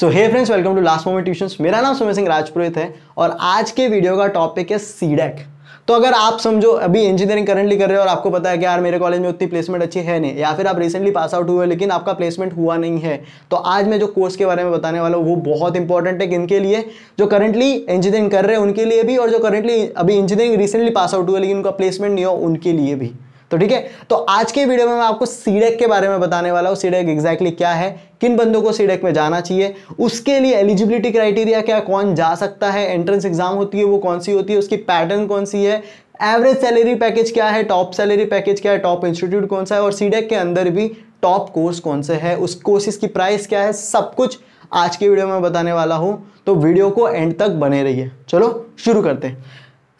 so hey friends welcome to last moment tuition मेरा नाम सुमित सिंह राजपुरोहित है और आज के वीडियो का टॉपिक है सीडेक e तो अगर आप समझो अभी इंजीनियरिंग करंटली कर रहे हो और आपको पता है कि यार मेरे कॉलेज में उतनी प्लेसमेंट अच्छी है नहीं या फिर आप रिसेंटली पास आउट हुए लेकिन आपका प्लेसमेंट हुआ नहीं है तो आज मैं जो कोर्स के बारे में बताने वाला हूँ वो बहुत इंपॉर्टेंट है इनके लिए जो करंटली इंजीनियरिंग कर रहे हैं उनके लिए भी और जो करंटली अभी इंजीनियरिंग रिसेंटली पास आउट हुए लेकिन उनका प्लेसमेंट नहीं हो उनके लिए भी तो ठीक है तो आज के वीडियो में मैं आपको सीडेक e के बारे में बताने वाला हूँ सीडेक एग्जैक्टली e क्या है किन बंदों को सीडेक e में जाना चाहिए उसके लिए एलिजिबिलिटी क्राइटेरिया क्या कौन जा सकता है एंट्रेंस एग्जाम होती है वो कौन सी होती है उसकी पैटर्न कौन सी है एवरेज सैलरी पैकेज क्या है टॉप सैलरी पैकेज क्या है टॉप इंस्टीट्यूट कौन सा है और सीडेक के अंदर भी टॉप कोर्स कौन से है उस कोर्सिस की प्राइस क्या है सब कुछ आज के वीडियो में बताने वाला हूँ तो वीडियो को एंड तक बने रहिए चलो शुरू करते हैं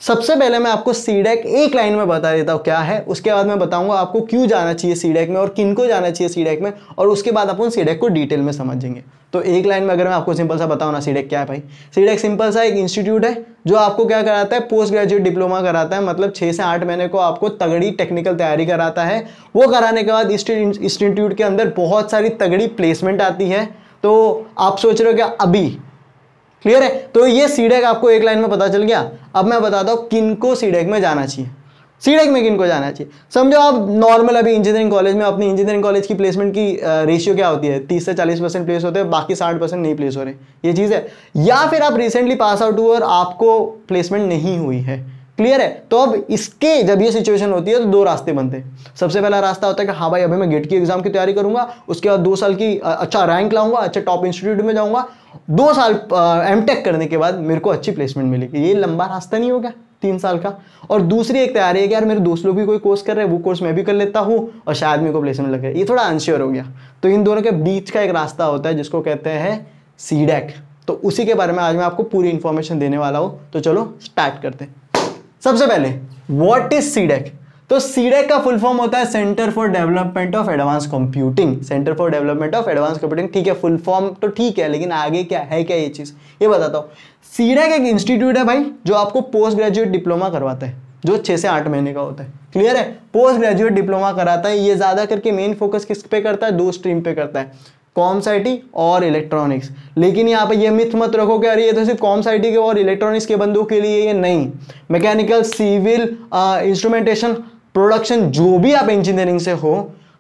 सबसे पहले मैं आपको सीडेक e एक लाइन में बता देता हूँ क्या है उसके बाद मैं बताऊंगा आपको क्यों जाना चाहिए सीडेक e में और किन को जाना चाहिए सीडेक e में और उसके बाद अपन सीडेक को डिटेल में समझेंगे तो एक लाइन में अगर मैं आपको सिंपल सा बताऊँ ना सीडेक क्या है भाई सीडेक सिंपल सा एक इंस्टीट्यूट है जो आपको क्या कराता है पोस्ट ग्रेजुएट डिप्लोमा कराता है मतलब छः से आठ महीने को आपको तगड़ी टेक्निकल तैयारी कराता है वो कराने के बाद इंस्टीट्यूट के अंदर बहुत सारी तगड़ी प्लेसमेंट आती है तो आप सोच रहे हो क्या अभी क्लियर है तो ये सीडेक आपको एक लाइन में पता चल गया अब मैं बताता हूँ किन को सीडेक में जाना चाहिए सीडेक में किनको जाना चाहिए समझो आप नॉर्मल अभी इंजीनियरिंग कॉलेज में अपनी इंजीनियरिंग कॉलेज की प्लेसमेंट की रेशियो क्या होती है तीस से चालीस परसेंट प्लेस होते हैं बाकी साठ परसेंट नहीं प्लेस हो रहे ये चीज़ है या फिर आप रिसेंटली पास आउट हुए और आपको प्लेसमेंट नहीं हुई है क्लियर है तो अब इसके जब ये सिचुएशन होती है तो दो रास्ते बनते हैं सबसे पहला रास्ता होता है कि हाँ भाई अभी मैं गेट की एग्जाम की तैयारी करूंगा उसके बाद दो साल की अच्छा रैंक लाऊंगा अच्छे टॉप इंस्टीट्यूट में जाऊंगा दो साल एम टेक करने के बाद मेरे को अच्छी प्लेसमेंट मिलेगी ये लंबा रास्ता नहीं होगा तीन साल का और दूसरी एक तैयारी है कि यार मेरे दोस्त लोग भी कोई कोर्स कर रहे हैं वो कोर्स मैं भी कर लेता हूँ और शायद मेरे को प्लेसमेंट लगे ये थोड़ा अनश्योर हो गया तो इन दोनों के बीच का एक रास्ता होता है जिसको कहते हैं सीडेक तो उसी के बारे में आज मैं आपको पूरी इन्फॉर्मेशन देने वाला हूँ तो चलो स्टार्ट करते हैं सबसे पहले व्हाट इज सीडेक तो सीडेक e का फुल फॉर्म होता है centre for development of advance computing centre for development of advance computing ठीक है फुल फॉर्म तो ठीक है लेकिन आगे क्या है क्या ये चीज़ ये बताता हूँ सीडेक e एक इंस्टीट्यूट है भाई जो आपको पोस्ट ग्रेजुएट डिप्लोमा करवाता है जो छह से आठ महीने का होता है क्लियर है पोस्ट ग्रेजुएट डिप्लोमा कराता है ये ज़्यादा करके मेन फोकस किस पे करता है दो स्ट्रीम पे करता है कॉम्स आई और इलेक्ट्रॉनिक्स लेकिन यहाँ पे ये मिथ मत रखो कि अरे ये तो सिर्फ कॉम्स आई के और इलेक्ट्रॉनिक्स के बंदों के लिए ये नहीं मैकेनिकल सिविल इंस्ट्रूमेंटेशन प्रोडक्शन जो भी आप इंजीनियरिंग से हो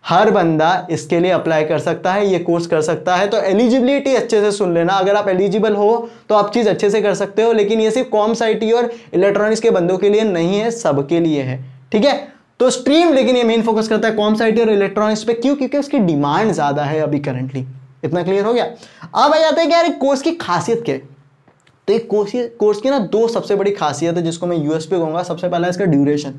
हर बंदा इसके लिए अप्लाई कर सकता है ये कोर्स कर सकता है तो एलिजिबिलिटी अच्छे से सुन लेना अगर आप एलिजिबल हो तो आप चीज़ अच्छे से कर सकते हो लेकिन ये सिर्फ कॉम्स आई और इलेक्ट्रॉनिक्स के बंदों के लिए नहीं है सबके लिए है ठीक है तो स्ट्रीम लेकिन ये मेन फोकस करता है कॉम साइट और इलेक्ट्रॉनिक्स पे क्यों क्योंकि उसकी डिमांड ज़्यादा है अभी करंटली इतना क्लियर हो गया अब आ जाते हैं कि यार कोर्स की खासियत क्या है तो एक कोर्स कोर्स की ना दो सबसे बड़ी खासियत है जिसको मैं यूएसपी कहूंगा सबसे पहला इसका ड्यूरेशन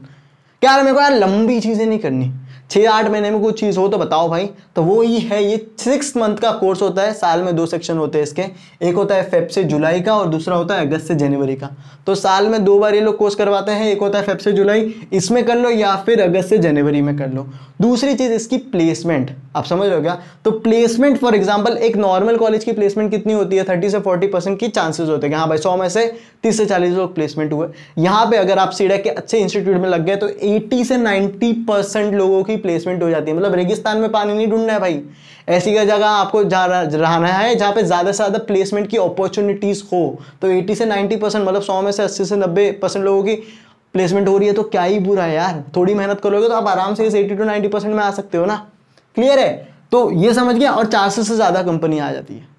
क्या यार मेरे को यार लंबी चीज़ें नहीं करनी छः आठ महीने में कुछ चीज़ हो तो बताओ भाई तो वो ही है ये सिक्स मंथ का कोर्स होता है साल में दो सेक्शन होते हैं इसके एक होता है फेब से जुलाई का और दूसरा होता है अगस्त से जनवरी का तो साल में दो बार ये लोग कोर्स करवाते हैं एक होता है फेब से जुलाई इसमें कर लो या फिर अगस्त से जनवरी में कर लो दूसरी चीज़ इसकी प्लेसमेंट आप समझ लो हो क्या तो प्लेसमेंट फॉर एग्जाम्पल एक नॉर्मल कॉलेज की प्लेसमेंट कितनी होती है थर्टी से फोर्टी परसेंट की चांसेस होते हैं हाँ भाई सौ में से तीस से चालीस लोग प्लेसमेंट हुए यहाँ पे अगर आप सीडा के अच्छे इंस्टीट्यूट में लग गए तो एटी से नाइन्टी परसेंट लोगों की की प्लेसमेंट हो जाती है मतलब रेगिस्तान में पानी नहीं ढूंढना है भाई ऐसी जगह आपको रहना है जहाँ पे ज़्यादा से ज़्यादा प्लेसमेंट की अपॉर्चुनिटीज़ हो तो 80 से 90 परसेंट मतलब 100 में से 80 से 90 परसेंट लोगों की प्लेसमेंट हो रही है तो क्या ही बुरा है यार थोड़ी मेहनत करोगे तो आप आराम से इस एटी टू नाइन्टी में आ सकते हो ना क्लियर है तो ये समझ गया और चार से ज़्यादा कंपनी आ जाती है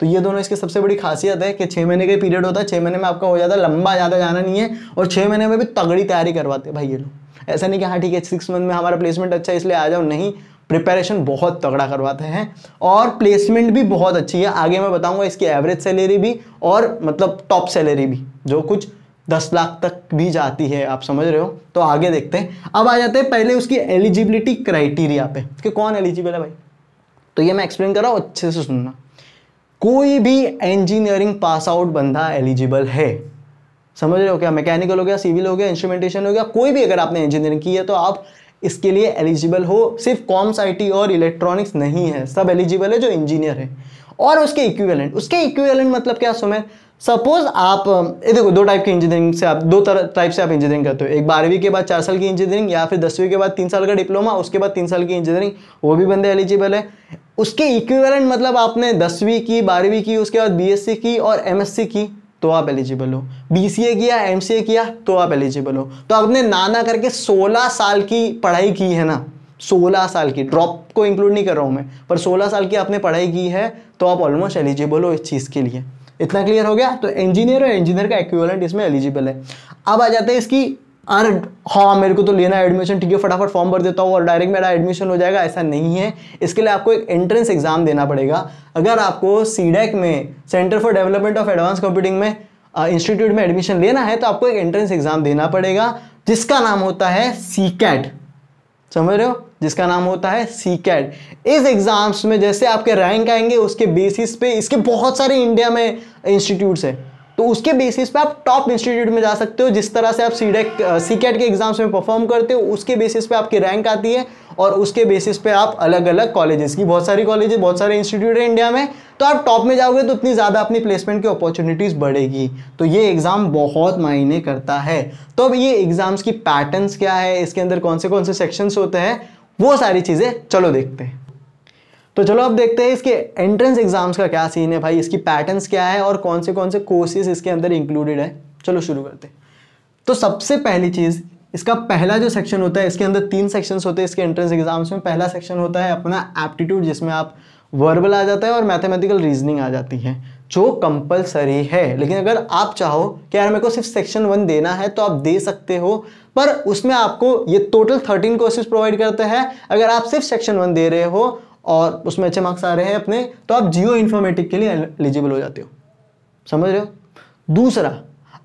तो ये दोनों इसकी सबसे बड़ी खासियत है कि छः महीने का पीरियड होता है छः महीने में आपका हो जाता है लंबा ज़्यादा जाना नहीं है और छः महीने में भी तगड़ी तैयारी करवाते हैं भाई ये लोग ऐसा नहीं कि हाँ ठीक है सिक्स मंथ में हमारा प्लेसमेंट अच्छा है इसलिए आ जाओ नहीं प्रिपरेशन बहुत तगड़ा करवाते हैं और प्लेसमेंट भी बहुत अच्छी है आगे मैं बताऊंगा इसकी एवरेज सैलरी भी और मतलब टॉप सैलरी भी जो कुछ दस लाख तक भी जाती है आप समझ रहे हो तो आगे देखते हैं अब आ जाते हैं पहले उसकी एलिजिबिलिटी क्राइटेरिया पे कि कौन एलिजिबल है भाई तो ये मैं एक्सप्लेन कर रहा हूँ अच्छे से सुनना कोई भी इंजीनियरिंग पास आउट बंदा एलिजिबल है समझ रहे हो क्या मैकेनिकल हो गया सिविल हो गया इंस्ट्रूमेंटेशन हो गया कोई भी अगर आपने इंजीनियरिंग की है तो आप इसके लिए एलिजिबल हो सिर्फ कॉम्स आईटी और इलेक्ट्रॉनिक्स नहीं है सब एलिजिबल है जो इंजीनियर है और उसके इक्विवेलेंट उसके इक्विवेलेंट मतलब क्या सुमे सपोज आप ये देखो दो टाइप की इंजीनियरिंग से आप दो तरह टाइप से आप इंजीनियरिंग करते हो एक बारहवीं के बाद चार साल की इंजीनियरिंग या फिर दसवीं के बाद तीन साल का डिप्लोमा उसके बाद तीन साल की इंजीनियरिंग वो भी बंदे एलिजिबल है उसके इक्विवेलेंट मतलब आपने दसवीं की बारहवीं की उसके बाद बी की और एमएससी की तो आप एलिजिबल हो बीसीए किया एमसीए किया तो आप एलिजिबल हो तो आपने नाना करके 16 साल की पढ़ाई की है ना 16 साल की ड्रॉप को इंक्लूड नहीं कर रहा हूँ मैं पर 16 साल की आपने पढ़ाई की है तो आप ऑलमोस्ट एलिजिबल हो इस चीज़ के लिए इतना क्लियर हो गया तो इंजीनियर और इंजीनियर का इक्विवेलेंट इसमें एलिजिबल है अब आ जाते हैं इसकी अरे हाँ मेरे को तो लेना है एडमिशन ठीक है फटाफट फॉर्म भर देता हूँ और डायरेक्ट मेरा एडमिशन हो जाएगा ऐसा नहीं है इसके लिए आपको एक एंट्रेंस एग्जाम देना पड़ेगा अगर आपको सीडेक e में centre for development of advance computing में इंस्टीट्यूट में एडमिशन लेना है तो आपको एक एंट्रेंस एग्जाम देना पड़ेगा जिसका नाम होता है सी कैट समझ रहे हो जिसका नाम होता है सी कैट इस एग्ज़ाम्स में जैसे आपके रैंक आएंगे उसके बेसिस पे इसके बहुत सारे इंडिया में इंस्टीट्यूट्स हैं तो उसके बेसिस पे आप टॉप इंस्टीट्यूट में जा सकते हो जिस तरह से आप सी डेक e के एग्जाम्स में परफॉर्म करते हो उसके बेसिस पे आपकी रैंक आती है और उसके बेसिस पे आप अलग अलग कॉलेजेस की बहुत सारी कॉलेजेस बहुत सारे इंस्टीट्यूट है इंडिया में तो आप टॉप में जाओगे तो उतनी ज़्यादा अपनी प्लेसमेंट की अपॉर्चुनिटीज़ बढ़ेगी तो ये एग्ज़ाम बहुत मायने करता है तो अब ये एग्ज़ाम्स की पैटर्न्स क्या है इसके अंदर कौन से कौन से सेक्शंस होते हैं वो सारी चीज़ें चलो देखते हैं तो चलो अब देखते हैं इसके एंट्रेंस एग्जाम्स का क्या सीन है भाई इसकी पैटर्न्स क्या है और कौन से कौन से कोर्सेज इसके अंदर इंक्लूडेड है चलो शुरू करते तो सबसे पहली चीज़ इसका पहला जो सेक्शन होता है इसके अंदर तीन सेक्शंस होते हैं इसके एंट्रेंस एग्जाम्स में पहला सेक्शन होता है अपना एप्टीट्यूड जिसमें आप वर्बल आ जाता है और मैथमेटिकल रीजनिंग आ जाती है जो कंपलसरी है लेकिन अगर आप चाहो कि यार मेरे को सिर्फ सेक्शन वन देना है तो आप दे सकते हो पर उसमें आपको ये टोटल थर्टीन कोर्सेज प्रोवाइड करते हैं अगर आप सिर्फ सेक्शन वन दे रहे हो और उसमें अच्छे मार्क्स आ रहे हैं अपने तो आप जियो इन्फॉर्मेटिक के लिए एलिजिबल हो जाते हो समझ रहे हो दूसरा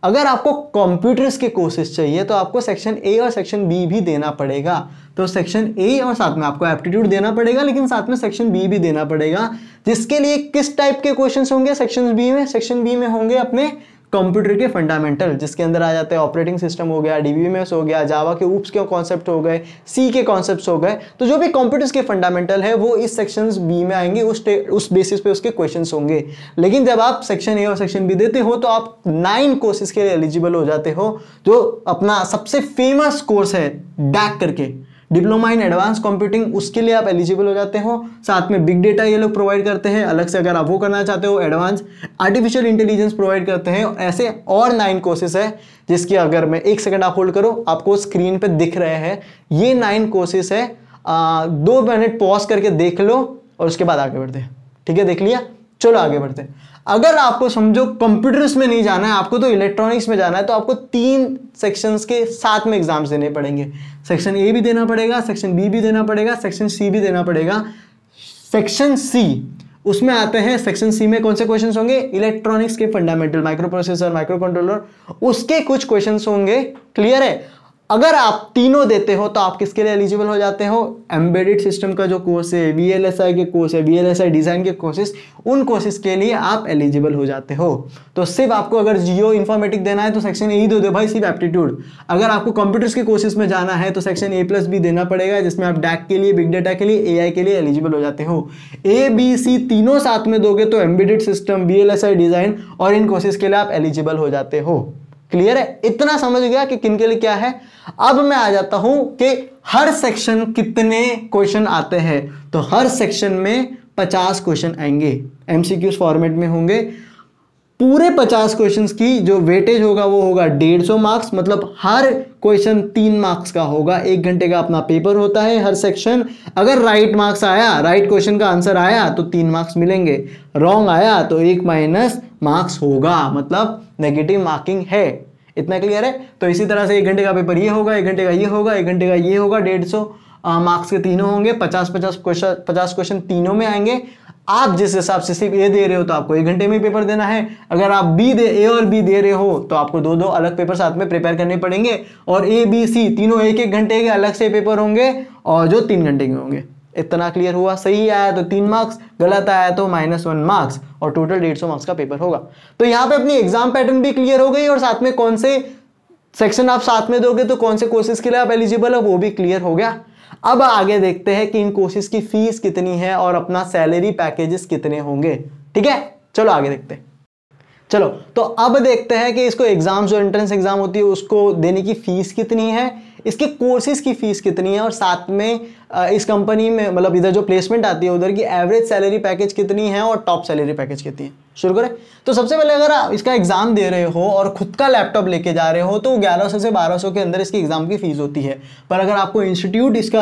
अगर आपको कंप्यूटर्स के कोर्सेज चाहिए तो आपको सेक्शन ए और सेक्शन बी भी देना पड़ेगा तो सेक्शन ए और साथ में आपको एप्टीट्यूड देना पड़ेगा लेकिन साथ में सेक्शन बी भी देना पड़ेगा जिसके लिए किस टाइप के क्वेश्चन होंगे सेक्शन बी में सेक्शन बी में होंगे अपने कंप्यूटर के फंडामेंटल जिसके अंदर आ जाते हैं ऑपरेटिंग सिस्टम हो गया डी हो गया जावा के ऊप्स के कॉन्सेप्ट हो गए सी के कॉन्सेप्ट हो गए तो जो भी कंप्यूटर्स के फंडामेंटल है वो इस सेक्शन बी में आएंगे उस उस बेसिस पे उसके क्वेश्चन होंगे लेकिन जब आप सेक्शन ए और सेक्शन बी देते हो तो आप नाइन कोर्सेज के लिए एलिजिबल हो जाते हो जो अपना सबसे फेमस कोर्स है डैक करके डिप्लोमा इन एडवांस कंप्यूटिंग उसके लिए आप एलिजिबल हो जाते हो साथ में बिग डेटा ये लोग प्रोवाइड करते हैं अलग से अगर आप वो करना चाहते हो एडवांस आर्टिफिशियल इंटेलिजेंस प्रोवाइड करते हैं ऐसे और नाइन कोर्सेस है जिसकी अगर मैं एक सेकेंड आप होल्ड करो आपको स्क्रीन पर दिख रहे हैं ये नाइन कोर्सेस है आ, दो मिनट पॉज करके देख लो और उसके बाद आगे बढ़ते ठीक है देख लिया चलो आगे बढ़ते हैं अगर आपको समझो कंप्यूटर्स में नहीं जाना है आपको तो इलेक्ट्रॉनिक्स में जाना है तो आपको तीन सेक्शंस के साथ में एग्जाम्स देने पड़ेंगे सेक्शन ए भी देना पड़ेगा सेक्शन बी भी देना पड़ेगा सेक्शन सी भी देना पड़ेगा सेक्शन सी उसमें आते हैं सेक्शन सी में कौन से क्वेश्चंस होंगे इलेक्ट्रॉनिक्स के fundamental micro processor micro controller उसके कुछ क्वेश्चंस होंगे क्लियर है अगर आप तीनों देते हो तो आप किसके लिए एलिजिबल हो जाते हो एम्बेडेड सिस्टम का जो कोर्स है वी के कोर्स है वी डिज़ाइन के कोर्सेस उन कोर्सेज के लिए आप एलिजिबल हो जाते हो तो सिर्फ आपको अगर जियो इन्फॉर्मेटिक देना है तो सेक्शन ए ही दे दो भाई सिर्फ एप्टीट्यूड अगर आपको कंप्यूटर्स के कोर्सेज में जाना है तो सेक्शन ए प्लस भी देना पड़ेगा जिसमें आप डैक के लिए बिग डाटा के लिए ए के लिए एलिजिबल हो जाते हो ए बी सी तीनों साथ में दोगे तो एम्बेडेड सिस्टम वी डिज़ाइन और इन कोर्सेज के लिए आप एलिजिबल हो जाते हो क्लियर है इतना समझ गया कि किन के लिए क्या है अब मैं आ जाता हूं कि हर सेक्शन कितने क्वेश्चन आते हैं तो हर सेक्शन में 50 क्वेश्चन आएंगे एमसीक्यू फॉर्मेट में होंगे पूरे पचास क्वेश्चन की जो वेटेज होगा वो होगा डेढ़ सौ मार्क्स मतलब हर क्वेश्चन तीन मार्क्स का होगा एक घंटे का अपना पेपर होता है हर सेक्शन अगर राइट मार्क्स आया राइट क्वेश्चन का आंसर आया तो तीन मार्क्स मिलेंगे रॉन्ग आया तो एक माइनस मार्क्स होगा मतलब नेगेटिव मार्किंग है इतना क्लियर है तो इसी तरह से एक घंटे का पेपर ये होगा एक घंटे का ये होगा एक घंटे का ये होगा डेढ़ सौ मार्क्स के तीनों होंगे पचास पचास क्वेश्चन पचास क्वेश्चन तीनों में आएंगे आप जिस हिसाब से सिर्फ ए दे रहे हो तो आपको एक घंटे में पेपर देना है अगर आप बी दे ए और बी दे रहे हो तो आपको दो दो अलग पेपर साथ में प्रिपेयर करने पड़ेंगे और ए बी सी तीनों एक एक घंटे के अलग से पेपर होंगे और जो तीन घंटे के होंगे इतना क्लियर हुआ सही आया तो तीन मार्क्स गलत आया तो माइनस वन मार्क्स और टोटल डेढ़ सौ मार्क्स का पेपर होगा तो यहाँ पे अपनी एग्जाम पैटर्न भी क्लियर हो गई और साथ में कौन से सेक्शन आप साथ में दोगे तो कौन से कोर्सेज के लिए आप एलिजिबल है वो भी क्लियर हो गया अब आगे देखते हैं कि इन कोर्सेज की फीस कितनी है और अपना सैलरी पैकेजेस कितने होंगे ठीक है चलो आगे देखते हैं चलो तो अब देखते हैं कि इसको एग्जाम जो एंट्रेंस एग्जाम होती है उसको देने की फीस कितनी है इसके कोर्सेज की फीस कितनी है और साथ में इस कंपनी में मतलब इधर जो प्लेसमेंट आती है उधर की एवरेज सैलरी पैकेज कितनी है और टॉप सैलरी पैकेज कितनी है शुरू करें तो सबसे पहले अगर आप इसका एग्ज़ाम दे रहे हो और ख़ुद का लैपटॉप लेके जा रहे हो तो 1100 से 1200 के अंदर इसकी एग्ज़ाम की फ़ीस होती है पर अगर आपको इंस्टीट्यूट इसका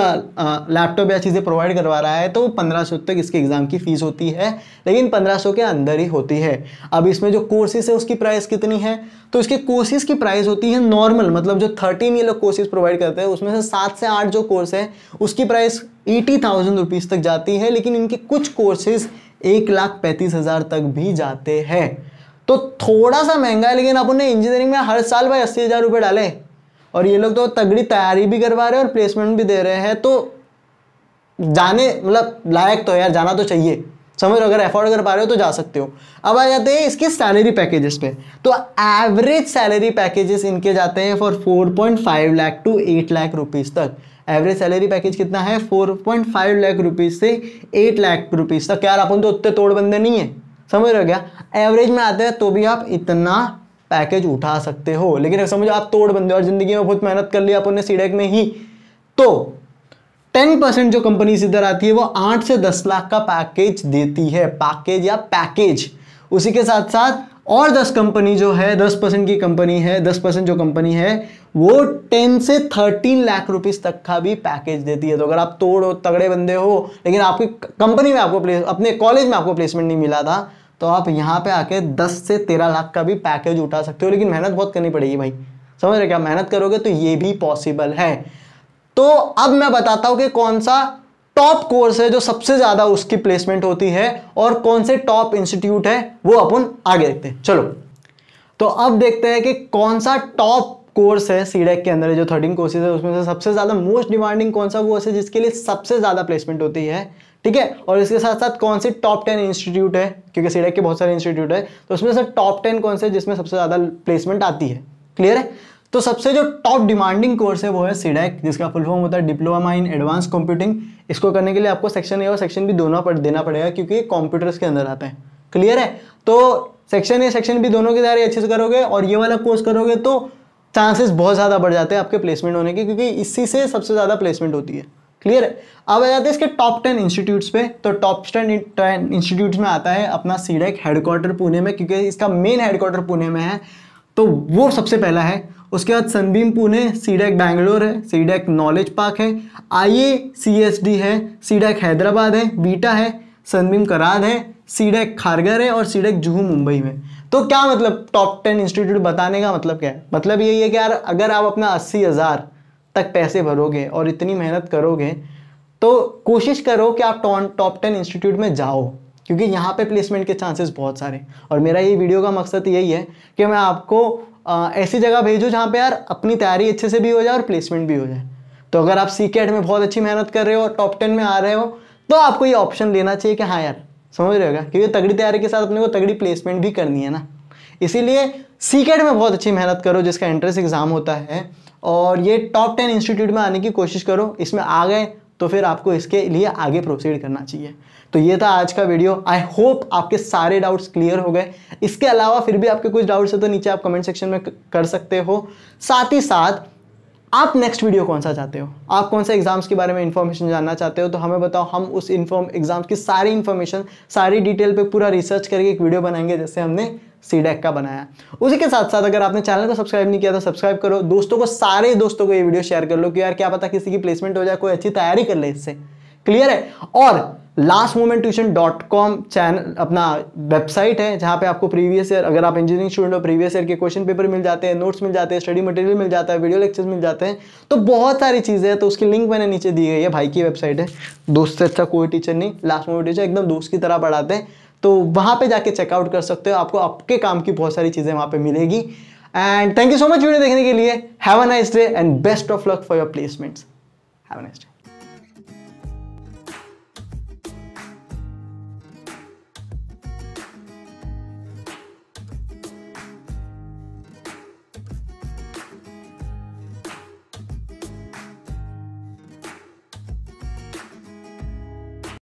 लैपटॉप या चीज़ें प्रोवाइड करवा रहा है तो 1500 तक इसकी एग्ज़ाम की फ़ीस होती है लेकिन 1500 के अंदर ही होती है अब इसमें जो कोर्सेज़ है उसकी प्राइस कितनी है तो इसके कोर्सेज़ की प्राइस होती है नॉर्मल मतलब जो थर्टीन ये लोग कोर्सेज़ प्रोवाइड करते हैं उसमें से सात से आठ जो कोर्स है उसकी price price eighty thousand rupees तक जाती है लेकिन इनके कुछ कोर्सेज एक लाख पैंतीस हज़ार तक भी जाते हैं तो थोड़ा सा महंगा है लेकिन आप उन्हें इंजीनियरिंग में हर साल भाई अस्सी हज़ार रुपये डाले और ये लोग तो तगड़ी तैयारी भी करवा रहे हैं और प्लेसमेंट भी दे रहे हैं तो जाने मतलब लायक तो यार जाना तो चाहिए समझ लो अगर एफोर्ड कर पा रहे हो तो जा सकते हो अब आ जाते हैं इसके सैलरी पैकेजेस पे तो एवरेज सैलरी पैकेजेस इनके जाते हैं for 4.5 lakh to 8 lakh rupees तक एवरेज सैलरी पैकेज कितना है four point five lakh rupees से एट लाख रुपीज़ तक यार अपन तो उतने तोड़ बंदे नहीं है समझ रहे क्या एवरेज में आते हैं तो भी आप इतना पैकेज उठा सकते हो लेकिन समझो आप तोड़ बंदे और ज़िंदगी में बहुत मेहनत कर लिया अपन ने सीडेक में ही तो टेन परसेंट जो कंपनीज इधर आती है वो आठ से दस लाख का पैकेज देती है पैकेज या पैकेज उसी के साथ साथ और 10 कंपनी जो है 10 परसेंट की कंपनी है 10 परसेंट जो कंपनी है वो 10 से 13 लाख रुपीस तक का भी पैकेज देती है तो अगर आप तोड़ो तगड़े बंदे हो लेकिन आपकी कंपनी में आपको प्लेस अपने कॉलेज में आपको प्लेसमेंट नहीं मिला था तो आप यहाँ पे आके 10 से 13 लाख का भी पैकेज उठा सकते हो लेकिन मेहनत बहुत करनी पड़ेगी भाई समझ रहे क्या मेहनत करोगे तो ये भी पॉसिबल है तो अब मैं बताता हूँ कि कौन सा टॉप कोर्स है जो सबसे ज्यादा उसकी प्लेसमेंट होती है और कौन से टॉप इंस्टीट्यूट है वो अपन आगे देखते हैं चलो तो अब देखते हैं कि कौन सा टॉप कोर्स है सीडेक e के अंदर जो थर्टीन कोर्सेज है उसमें से सबसे ज़्यादा मोस्ट डिमांडिंग कौन सा कोर्स है जिसके लिए सबसे ज़्यादा प्लेसमेंट होती है ठीक है और इसके साथ साथ कौन से टॉप टेन इंस्टीट्यूट है क्योंकि सीडेक e के बहुत सारे इंस्टीट्यूट है तो उसमें से टॉप टेन कौन से जिसमें सबसे ज़्यादा प्लेसमेंट आती है क्लियर है तो सबसे जो टॉप डिमांडिंग कोर्स है वो है सीडेक e जिसका फुल फॉर्म होता है डिप्लोमा इन एडवांस कंप्यूटिंग इसको करने के लिए आपको सेक्शन ए और सेक्शन बी दोनों पर देना पड़ेगा क्योंकि ये कंप्यूटर्स के अंदर आते हैं क्लियर है तो सेक्शन ए सेक्शन बी दोनों की तैयारी अच्छे से करोगे और ये वाला कोर्स करोगे तो चांसेस बहुत ज़्यादा बढ़ जाते हैं आपके प्लेसमेंट होने के क्योंकि इसी से सबसे ज़्यादा प्लेसमेंट होती है क्लियर है अब आ जाते हैं इसके टॉप टेन इंस्टीट्यूट्स पे तो टॉप टेन इंस्टीट्यूट्स में आता है अपना सीडेक हेडक्वार्टर e पुणे में क्योंकि इसका मेन हेडक्वार्टर पुणे में है तो वो सबसे पहला है उसके बाद सनबीम पुणे सीडेक बैंगलोर है सीडेक नॉलेज पार्क है आई ए है सीडेक हैदराबाद e है बीटा है सनबीम कराद है सीडेक खारगर e है और सीडेक जुहू मुंबई में तो क्या मतलब टॉप टेन इंस्टीट्यूट बताने का मतलब क्या है मतलब यही है कि यार अगर आप अपना अस्सी हज़ार तक पैसे भरोगे और इतनी मेहनत करोगे तो कोशिश करो कि आप टॉप टेन इंस्टीट्यूट में जाओ क्योंकि यहाँ पे प्लेसमेंट के चांसेस बहुत सारे और मेरा ये वीडियो का मकसद यही है कि मैं आपको ऐसी जगह भेजो जहाँ पे यार अपनी तैयारी अच्छे से भी हो जाए और प्लेसमेंट भी हो जाए तो अगर आप सी कैट में बहुत अच्छी मेहनत कर रहे हो और टॉप टेन में आ रहे हो तो आपको ये ऑप्शन लेना चाहिए कि हाँ यार समझ रहे होगा क्योंकि तगड़ी तैयारी के साथ अपने को तगड़ी प्लेसमेंट भी करनी है ना इसीलिए सी कैट में बहुत अच्छी मेहनत करो जिसका एंट्रेंस एग्ज़ाम होता है और ये टॉप टेन इंस्टीट्यूट में आने की कोशिश करो इसमें आ गए तो फिर आपको इसके लिए आगे प्रोसीड करना चाहिए तो ये था आज का वीडियो आई होप आपके सारे डाउट्स क्लियर हो गए इसके अलावा फिर भी आपके कुछ डाउट्स है तो नीचे आप कमेंट सेक्शन में कर सकते हो साथ ही साथ आप नेक्स्ट वीडियो कौन सा चाहते हो आप कौन सा एग्जाम्स के बारे में इन्फॉर्मेशन जानना चाहते हो तो हमें बताओ हम उस इन्फॉर्म एग्जाम्स की सारी इन्फॉर्मेशन सारी डिटेल पे पूरा रिसर्च करके एक वीडियो बनाएंगे जैसे हमने सी डेक e का बनाया उसी के साथ साथ अगर आपने चैनल को सब्सक्राइब नहीं किया तो सब्सक्राइब करो दोस्तों को सारे दोस्तों को ये वीडियो शेयर कर लो कि यार क्या पता किसी की प्लेसमेंट हो जाए कोई अच्छी तैयारी कर ले इससे क्लियर है और last moment tuition dot com channel अपना वेबसाइट है जहाँ पे आपको प्रीवियस ईयर अगर आप इंजीनियरिंग स्टूडेंट हो प्रीवियस ईयर के क्वेश्चन पेपर मिल जाते हैं नोट्स मिल जाते हैं स्टडी मटेरियल मिल जाता है वीडियो लेक्चर्स मिल जाते हैं तो बहुत सारी चीज़ें हैं तो उसकी लिंक मैंने नीचे दी गई है भाई की वेबसाइट है दोस्त से अच्छा कोई टीचर नहीं लास्ट मोमेंट टीचर एकदम दोस्त की तरह पढ़ाते हैं तो वहाँ पर जाके चेकआउट कर सकते हो आपको आपके काम की बहुत सारी चीज़ें वहाँ पर मिलेगी and thank you so much video देखने के लिए have a nice day and best of luck for your placements have a nice day